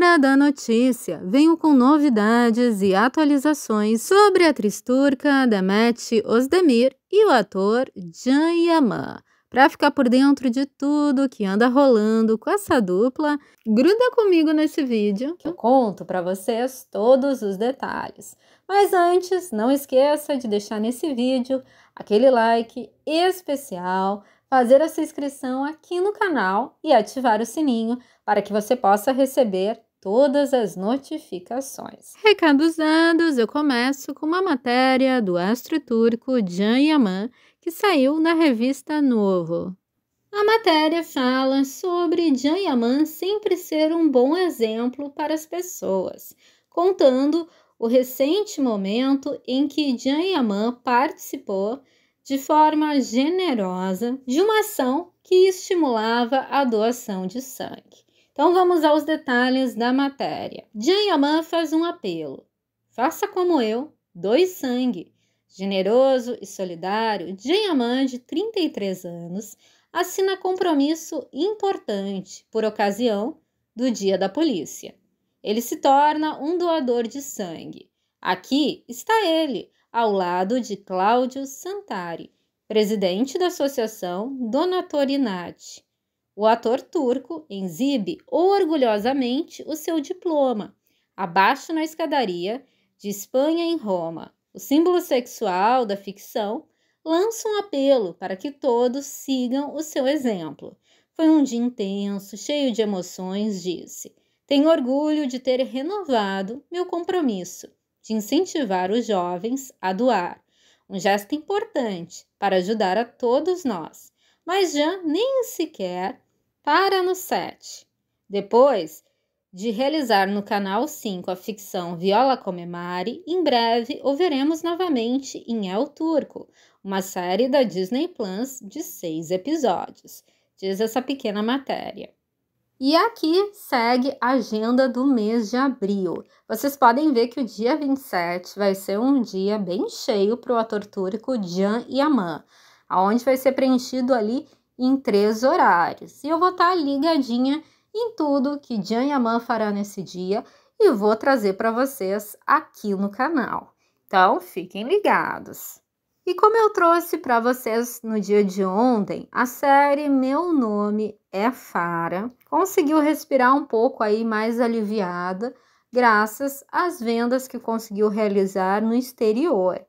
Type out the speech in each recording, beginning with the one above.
Hora da Notícia. Venho com novidades e atualizações sobre a atriz turca Demet Özdemir e o ator Can Yaman. Para ficar por dentro de tudo que anda rolando com essa dupla, gruda comigo nesse vídeo que eu conto para vocês todos os detalhes. Mas antes, não esqueça de deixar nesse vídeo aquele like especial, fazer a sua inscrição aqui no canal e ativar o sininho para que você possa receber todas as notificações. Recados dados, eu começo com uma matéria do astro turco Jan Yaman, que saiu na revista Novo. A matéria fala sobre Jan Yaman sempre ser um bom exemplo para as pessoas, contando o recente momento em que Jan Yaman participou de forma generosa de uma ação que estimulava a doação de sangue. Então vamos aos detalhes da matéria. Jean Yaman faz um apelo. Faça como eu, doe sangue. Generoso e solidário, Jean Yaman, de 33 anos, assina compromisso importante por ocasião do Dia da Polícia. Ele se torna um doador de sangue. Aqui está ele, ao lado de Cláudio Santari, presidente da Associação Donatorinati. O ator turco exibe orgulhosamente o seu diploma, abaixo na escadaria, de Espanha em Roma. O símbolo sexual da ficção lança um apelo para que todos sigam o seu exemplo. Foi um dia intenso, cheio de emoções, disse. Tenho orgulho de ter renovado meu compromisso de incentivar os jovens a doar. Um gesto importante para ajudar a todos nós. Mas Jean nem sequer para no 7. Depois de realizar no canal 5 a ficção Viola Comemare, em breve o veremos novamente em El Turco, uma série da Disney Plus de seis episódios, diz essa pequena matéria. E aqui segue a agenda do mês de abril. Vocês podem ver que o dia 27 vai ser um dia bem cheio para o ator turco Jan Yaman, aonde vai ser preenchido ali em três horários. E eu vou estar tá ligadinha em tudo que Janyaman fará nesse dia e vou trazer para vocês aqui no canal. Então, fiquem ligados. E como eu trouxe para vocês no dia de ontem, a série Meu Nome é Fara conseguiu respirar um pouco aí mais aliviada graças às vendas que conseguiu realizar no exterior.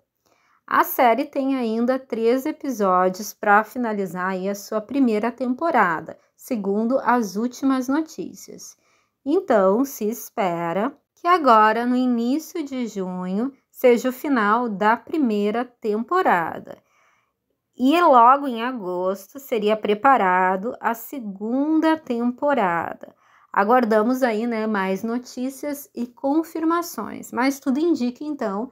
A série tem ainda três episódios para finalizar a sua primeira temporada, segundo as últimas notícias. Então, se espera que agora, no início de junho, seja o final da primeira temporada. E logo em agosto seria preparado a segunda temporada. Aguardamos aí, né, mais notícias e confirmações, mas tudo indica então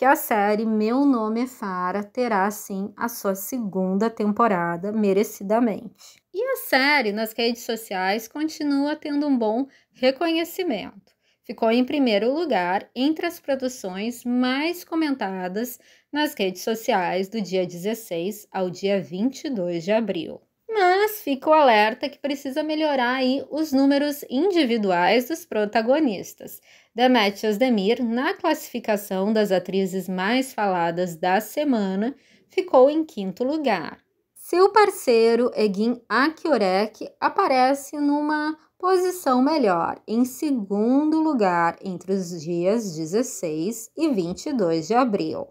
que a série Meu Nome é Fara terá sim a sua segunda temporada, merecidamente. E a série nas redes sociais continua tendo um bom reconhecimento. Ficou em primeiro lugar entre as produções mais comentadas nas redes sociais do dia 16 ao dia 22 de abril mas fica o alerta que precisa melhorar aí os números individuais dos protagonistas. Demetrius Demir, na classificação das atrizes mais faladas da semana, ficou em quinto lugar. Seu parceiro Egin Akiorek aparece numa posição melhor, em segundo lugar entre os dias 16 e 22 de abril.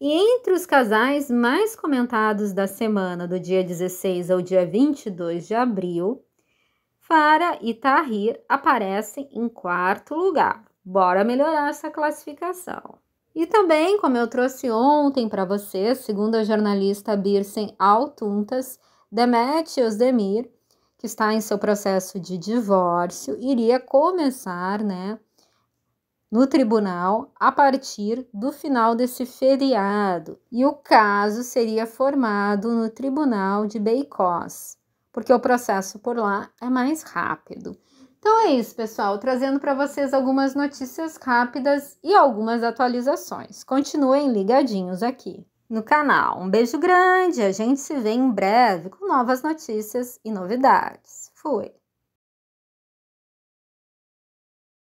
E entre os casais mais comentados da semana, do dia 16 ao dia 22 de abril, Farah e Tahir aparecem em quarto lugar. Bora melhorar essa classificação. E também, como eu trouxe ontem para você, segundo a jornalista Birsen Altuntas, Demetrios Demir, que está em seu processo de divórcio, iria começar, né, no tribunal a partir do final desse feriado e o caso seria formado no tribunal de Beicós, porque o processo por lá é mais rápido. Então é isso, pessoal, trazendo para vocês algumas notícias rápidas e algumas atualizações. Continuem ligadinhos aqui no canal. Um beijo grande, a gente se vê em breve com novas notícias e novidades. Fui!